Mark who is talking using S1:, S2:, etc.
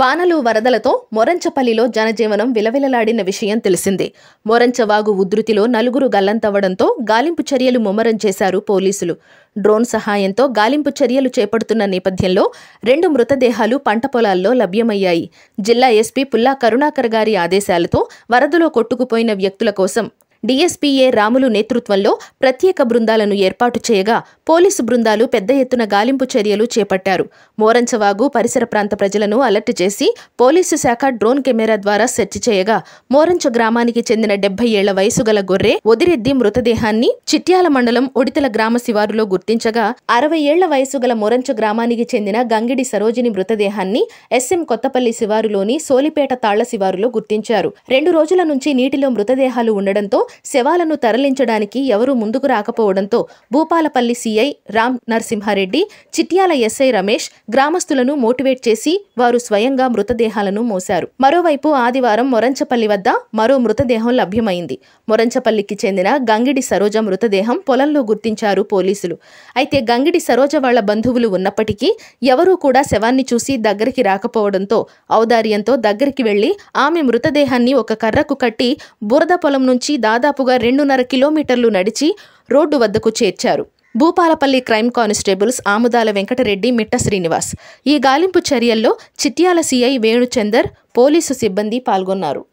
S1: వానలు వరదలతో మొరంచపల్లిలో జనజీవనం విలవిలలాడిన విషయం తెలిసిందే మొరంచవాగు ఉధృతిలో నలుగురు గల్లంతవ్వడంతో గాలింపు చర్యలు ముమ్మరం చేశారు పోలీసులు డ్రోన్ సహాయంతో గాలింపు చర్యలు చేపడుతున్న నేపథ్యంలో రెండు మృతదేహాలు పంట పొలాల్లో లభ్యమయ్యాయి జిల్లా ఎస్పీ పుల్లా కరుణాకర్ గారి ఆదేశాలతో వరదలో కొట్టుకుపోయిన వ్యక్తుల కోసం డీఎస్పీఏ రాములు నేతృత్వంలో ప్రత్యేక బృందాలను ఏర్పాటు చేయగా పోలీసు బృందాలు పెద్ద ఎత్తున గాలింపు చర్యలు చేపట్టారు మోరంచవాగు పరిసర ప్రాంత ప్రజలను అలర్ట్ చేసి పోలీసు శాఖ డ్రోన్ కెమెరా ద్వారా సెర్చ్ చేయగా మోరంచ గ్రామానికి చెందిన డెబ్బై ఏళ్ల వయసు గల గొర్రె ఒదిరెద్ది మృతదేహాన్ని చిట్యాల మండలం ఒడితల గ్రామ శివారులో గుర్తించగా అరవై ఏళ్ల వయసు గల మోరంచ గ్రామానికి చెందిన గంగిడి సరోజిని మృతదేహాన్ని ఎస్ఎం కొత్తపల్లి శివారులోని సోలిపేట తాళ్ల శివారులో గుర్తించారు రెండు రోజుల నుంచి నీటిలో మృతదేహాలు ఉండడంతో శవాలను తరలించడానికి ఎవరూ ముందుకు రాకపోవడంతో భూపాలపల్లి సీఐ రామ్ నరసింహారెడ్డి చిట్యాల ఎస్ఐ రమేష్ గ్రామస్తులను మోటివేట్ చేసి వారు స్వయంగా మృతదేహాలను మోశారు మరోవైపు ఆదివారం మొరంచపల్లి వద్ద మరో మృతదేహం లభ్యమైంది మొరంచపల్లికి చెందిన గంగిడి సరోజ మృతదేహం పొలంలో గుర్తించారు పోలీసులు అయితే గంగిడి సరోజ వాళ్ల బంధువులు ఉన్నప్పటికీ ఎవరూ కూడా శవాన్ని చూసి దగ్గరికి రాకపోవడంతో ఔదార్యంతో దగ్గరికి వెళ్లి ఆమె మృతదేహాన్ని ఒక కర్రకు కట్టి బురద పొలం నుంచి దా దాదాపుగా రెండున్నర కిలోమీటర్లు నడిచి రోడ్డు వద్దకు చేర్చారు భూపాలపల్లి క్రైమ్ కానిస్టేబుల్స్ ఆముదాల వెంకటరెడ్డి మిట్ట శ్రీనివాస్ ఈ గాలింపు చర్యల్లో చిట్యాల సిఐ వేణుచందర్ పోలీసు సిబ్బంది పాల్గొన్నారు